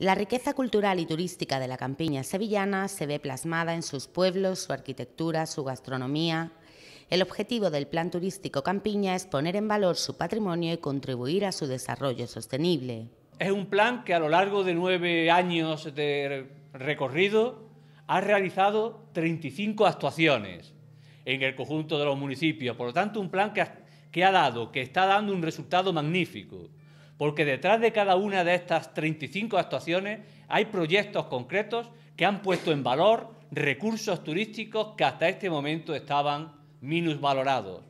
La riqueza cultural y turística de la campiña sevillana se ve plasmada en sus pueblos, su arquitectura, su gastronomía. El objetivo del Plan Turístico Campiña es poner en valor su patrimonio y contribuir a su desarrollo sostenible. Es un plan que a lo largo de nueve años de recorrido ha realizado 35 actuaciones en el conjunto de los municipios. Por lo tanto, un plan que ha, que ha dado, que está dando un resultado magnífico porque detrás de cada una de estas 35 actuaciones hay proyectos concretos que han puesto en valor recursos turísticos que hasta este momento estaban minusvalorados,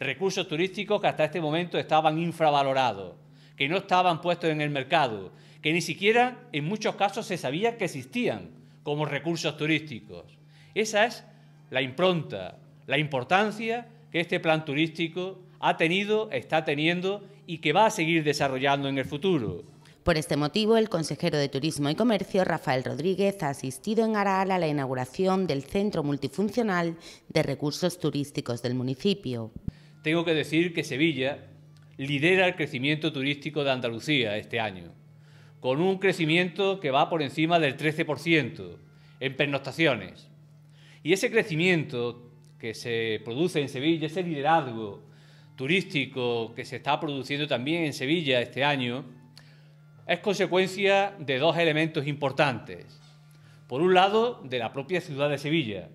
recursos turísticos que hasta este momento estaban infravalorados, que no estaban puestos en el mercado, que ni siquiera en muchos casos se sabía que existían como recursos turísticos. Esa es la impronta, la importancia que este plan turístico ha tenido, está teniendo y que va a seguir desarrollando en el futuro. Por este motivo, el consejero de Turismo y Comercio, Rafael Rodríguez, ha asistido en Aral a la inauguración del Centro Multifuncional de Recursos Turísticos del municipio. Tengo que decir que Sevilla lidera el crecimiento turístico de Andalucía este año, con un crecimiento que va por encima del 13% en pernoctaciones. Y ese crecimiento que se produce en Sevilla, ese liderazgo turístico que se está produciendo también en Sevilla este año es consecuencia de dos elementos importantes. Por un lado, de la propia ciudad de Sevilla,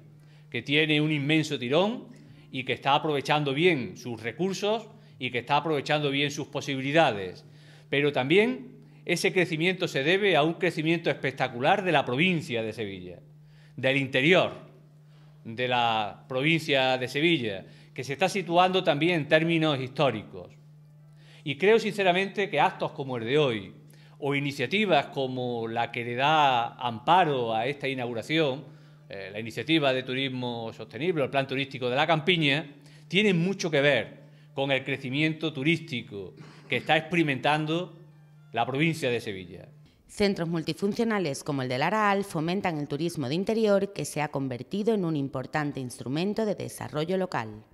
que tiene un inmenso tirón y que está aprovechando bien sus recursos y que está aprovechando bien sus posibilidades. Pero también ese crecimiento se debe a un crecimiento espectacular de la provincia de Sevilla, del interior de la provincia de Sevilla, que se está situando también en términos históricos. Y creo sinceramente que actos como el de hoy, o iniciativas como la que le da amparo a esta inauguración, eh, la iniciativa de turismo sostenible, el plan turístico de la campiña, tienen mucho que ver con el crecimiento turístico que está experimentando la provincia de Sevilla. Centros multifuncionales como el de Araal fomentan el turismo de interior que se ha convertido en un importante instrumento de desarrollo local.